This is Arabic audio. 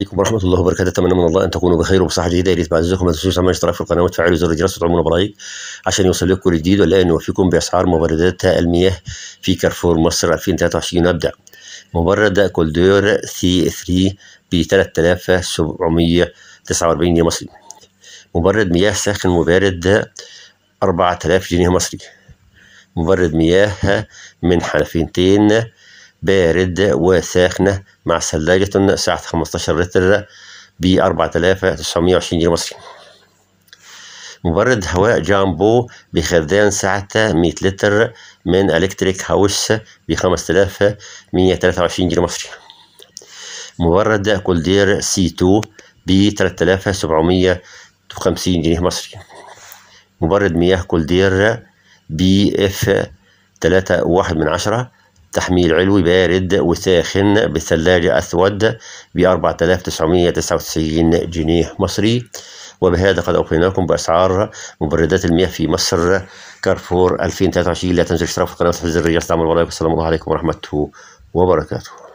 عليكم ورحمة الله وبركاته أتمنى من الله أن تكونوا بخير وبصحة جيدة يا ريت بعد إذنكم ما تنسوش تعملوا اشتراك في القناة وتفعلوا زر الجرس وتعملوا برايك عشان يوصل لكم كل جديد والآن نوفيكم بأسعار مبردات المياه في كارفور مصر 2023 نبدأ مبرد كولدور سي 3 ب 3749 جنيه مصري مبرد مياه ساخن مبارد 4000 جنيه مصري مبرد مياه من حنفينتين بارد وساخنة مع ثلاجة سعة 15 لتر ب 4920 جنيه مصري مبرد هواء جامبو بخزان سعته 100 لتر من الكتريك هاوس ب 5123 جنيه مصري مبرد كولدير سي 2 ب 3750 جنيه مصري مبرد مياه كولدير بي اف 3.1 من عشرة تحميل علوي بارد وساخن بثلاجة أسود ب 4999 جنيه مصري وبهذا قد أوفيناكم بأسعار مبردات المياه في مصر كارفور 2023 لا تنسوا الاشتراك في القناة وتفعيل الجرس دعم والسلام عليكم ورحمة وبركاته